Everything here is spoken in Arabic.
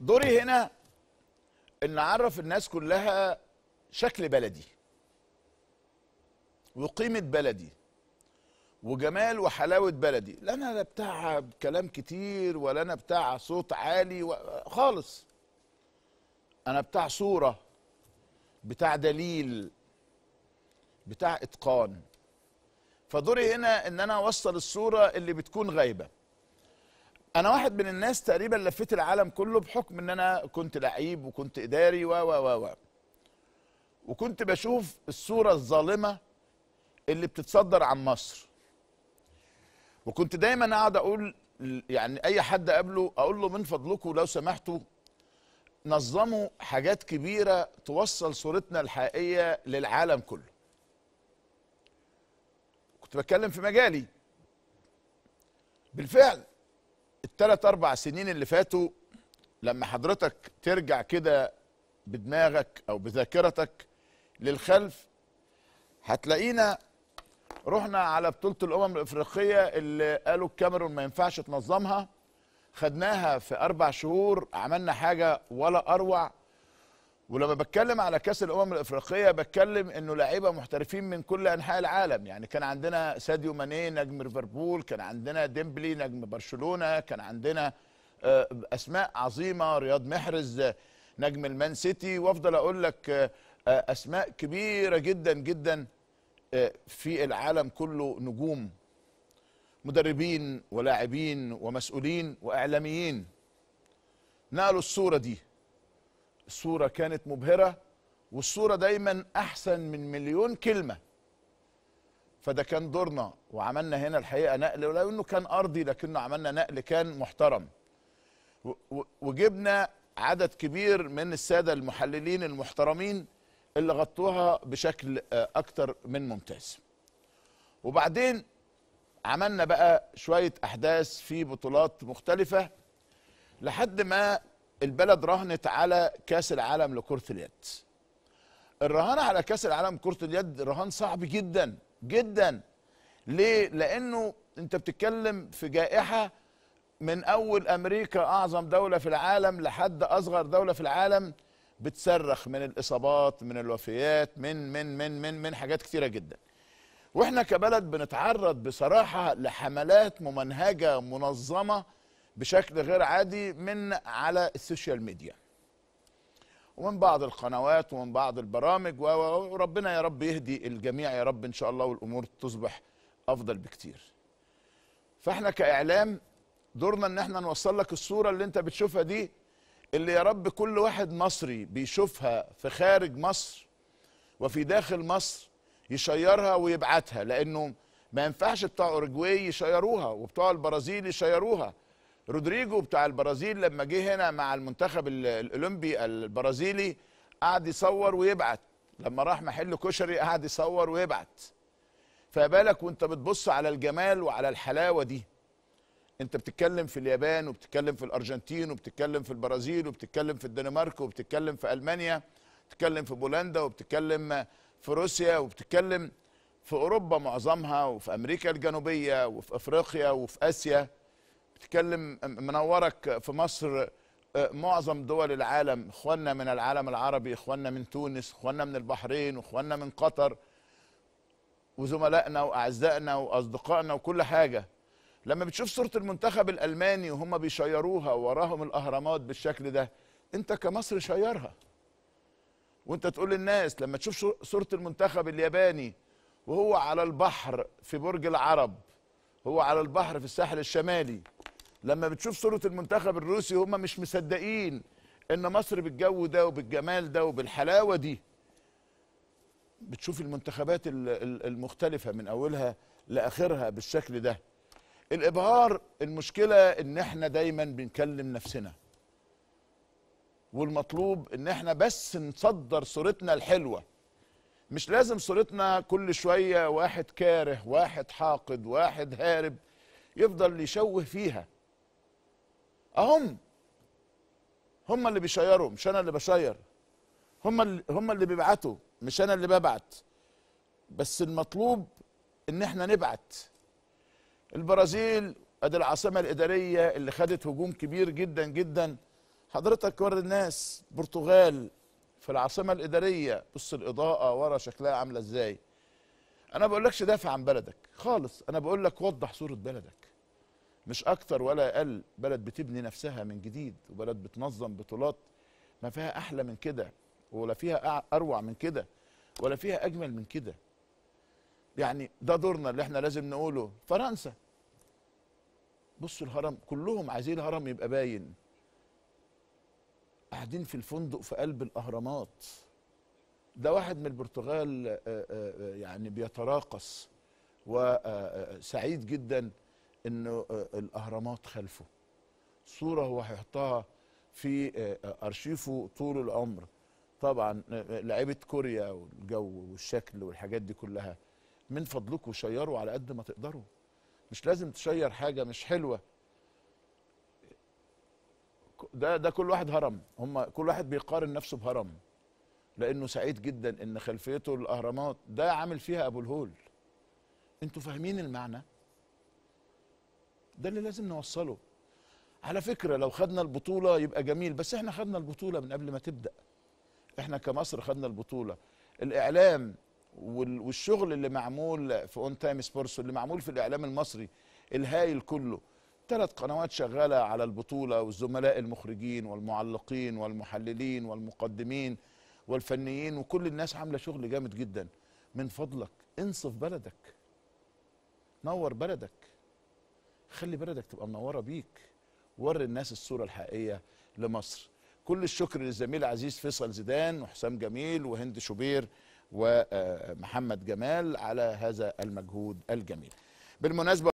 دوري هنا ان اعرف الناس كلها شكل بلدي وقيمه بلدي وجمال وحلاوه بلدي لا انا لا بتاع كلام كتير ولا انا بتاع صوت عالي خالص انا بتاع صوره بتاع دليل بتاع اتقان فدوري هنا ان انا اوصل الصوره اللي بتكون غايبه انا واحد من الناس تقريبا لفيت العالم كله بحكم ان انا كنت لعيب وكنت اداري و و و وكنت بشوف الصوره الظالمه اللي بتتصدر عن مصر وكنت دايما اقعد اقول يعني اي حد قبله اقول له من فضلكم لو سمحتوا نظموا حاجات كبيره توصل صورتنا الحقيقيه للعالم كله كنت بتكلم في مجالي بالفعل الثلاث اربع سنين اللي فاتوا لما حضرتك ترجع كده بدماغك او بذاكرتك للخلف هتلاقينا رحنا على بطولة الأمم الإفريقية اللي قالوا الكاميرون ما ينفعش تنظمها خدناها في أربع شهور عملنا حاجة ولا أروع ولما بتكلم على كاس الامم الافريقيه بتكلم انه لعيبه محترفين من كل انحاء العالم يعني كان عندنا ساديو ماني نجم ليفربول كان عندنا ديمبلي نجم برشلونه كان عندنا آه، اسماء عظيمه رياض محرز نجم المان سيتي وافضل اقول لك آه، آه، اسماء كبيره جدا جدا في العالم كله نجوم مدربين ولاعبين ومسؤولين واعلاميين نقلوا الصوره دي الصوره كانت مبهره والصوره دايما احسن من مليون كلمه فده كان دورنا وعملنا هنا الحقيقه نقل ولو انه كان ارضي لكنه عملنا نقل كان محترم وجبنا عدد كبير من الساده المحللين المحترمين اللي غطوها بشكل آه، اكتر من ممتاز وبعدين عملنا بقى شويه احداث في بطولات مختلفه لحد ما البلد راهنت على كاس العالم لكره اليد الرهان على كاس العالم كره اليد رهان صعب جدا جدا ليه لانه انت بتتكلم في جائحه من اول امريكا اعظم دوله في العالم لحد اصغر دوله في العالم بتصرخ من الاصابات من الوفيات من من من من من حاجات كتيره جدا واحنا كبلد بنتعرض بصراحه لحملات ممنهجه منظمه بشكل غير عادي من على السوشيال ميديا ومن بعض القنوات ومن بعض البرامج وربنا يا رب يهدي الجميع يا رب ان شاء الله والامور تصبح افضل بكتير فاحنا كاعلام دورنا ان احنا نوصل لك الصوره اللي انت بتشوفها دي اللي يا رب كل واحد مصري بيشوفها في خارج مصر وفي داخل مصر يشيرها ويبعتها لانه ما ينفعش بتوع اورجواي يشيروها وبتوع البرازيل يشيروها رودريجو بتاع البرازيل لما جه هنا مع المنتخب الاولمبي البرازيلي قعد يصور ويبعت لما راح محل كشري قعد يصور ويبعت فبالك وانت بتبص على الجمال وعلى الحلاوه دي انت بتتكلم في اليابان وبتتكلم في الارجنتين وبتتكلم في البرازيل وبتتكلم في الدنمارك وبتتكلم في المانيا بتتكلم في بولندا وبتتكلم في روسيا وبتتكلم في اوروبا معظمها وفي امريكا الجنوبيه وفي افريقيا وفي اسيا تكلم منورك في مصر آه، معظم دول العالم اخواننا من العالم العربي اخواننا من تونس اخواننا من البحرين اخواننا من قطر وزملائنا واعزائنا واصدقائنا وكل حاجه لما بتشوف صوره المنتخب الالماني وهم بيشيروها وراهم الاهرامات بالشكل ده انت كمصر شيرها وانت تقول للناس لما تشوف صوره المنتخب الياباني وهو على البحر في برج العرب هو على البحر في الساحل الشمالي لما بتشوف صوره المنتخب الروسي هم مش مصدقين ان مصر بالجو ده وبالجمال ده وبالحلاوه دي بتشوف المنتخبات المختلفه من اولها لاخرها بالشكل ده الابهار المشكله ان احنا دايما بنكلم نفسنا والمطلوب ان احنا بس نصدر صورتنا الحلوه مش لازم صورتنا كل شويه واحد كاره واحد حاقد واحد هارب يفضل يشوه فيها اهم هم اللي بيشيروا مش انا اللي بشير هم اللي هم اللي بيبعتوا مش انا اللي ببعت بس المطلوب ان احنا نبعت البرازيل ادي العاصمه الاداريه اللي خدت هجوم كبير جدا جدا حضرتك ورا الناس برتغال في العاصمه الاداريه بص الاضاءه ورا شكلها عامله ازاي انا بقولكش دافع عن بلدك خالص انا بقولك وضح صوره بلدك مش اكتر ولا اقل بلد بتبني نفسها من جديد وبلد بتنظم بطولات ما فيها احلى من كده ولا فيها اروع من كده ولا فيها اجمل من كده يعني ده دورنا اللي احنا لازم نقوله فرنسا بصوا الهرم كلهم عايزين الهرم يبقى باين قاعدين في الفندق في قلب الاهرامات ده واحد من البرتغال يعني بيتراقص وسعيد جدا انه آه، الاهرامات خلفه صوره هو هيحطها في آه، آه، ارشيفه طول العمر طبعا لعيبه كوريا والجو والشكل والحاجات دي كلها من فضلكم شيروا على قد ما تقدروا مش لازم تشير حاجه مش حلوه ده ده كل واحد هرم هم كل واحد بيقارن نفسه بهرم لانه سعيد جدا ان خلفيته الاهرامات ده عامل فيها ابو الهول انتوا فاهمين المعنى ده اللي لازم نوصله على فكره لو خدنا البطوله يبقى جميل بس احنا خدنا البطوله من قبل ما تبدا احنا كمصر خدنا البطوله الاعلام والشغل اللي معمول في اون تايم سبورتس واللي معمول في الاعلام المصري الهايل كله ثلاث قنوات شغاله على البطوله والزملاء المخرجين والمعلقين والمحللين والمقدمين والفنيين وكل الناس عامله شغل جامد جدا من فضلك انصف بلدك نور بلدك خلي بلدك تبقى منوره بيك وري الناس الصوره الحقيقيه لمصر كل الشكر للزميل عزيز فيصل زيدان وحسام جميل وهند شوبير ومحمد جمال على هذا المجهود الجميل بالمناسبه